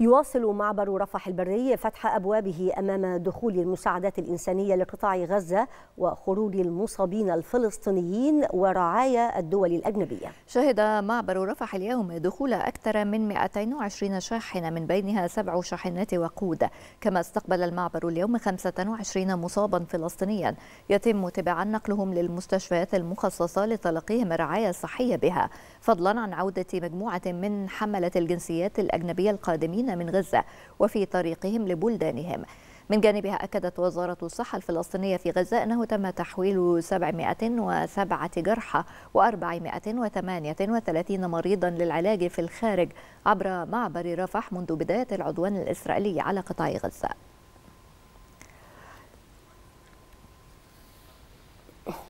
يواصل معبر رفح البري فتح أبوابه أمام دخول المساعدات الإنسانية لقطاع غزة وخروج المصابين الفلسطينيين ورعايا الدول الأجنبية شهد معبر رفح اليوم دخول أكثر من 220 شاحنة من بينها سبع شاحنات وقود كما استقبل المعبر اليوم 25 مصابا فلسطينيا يتم تبعا نقلهم للمستشفيات المخصصة لتلقيهم الرعاية الصحية بها فضلا عن عودة مجموعة من حملة الجنسيات الأجنبية القادمين من غزة وفي طريقهم لبلدانهم من جانبها أكدت وزارة الصحة الفلسطينية في غزة أنه تم تحويل 707 جرحى و438 مريضا للعلاج في الخارج عبر معبر رفح منذ بداية العدوان الإسرائيلي على قطاع غزة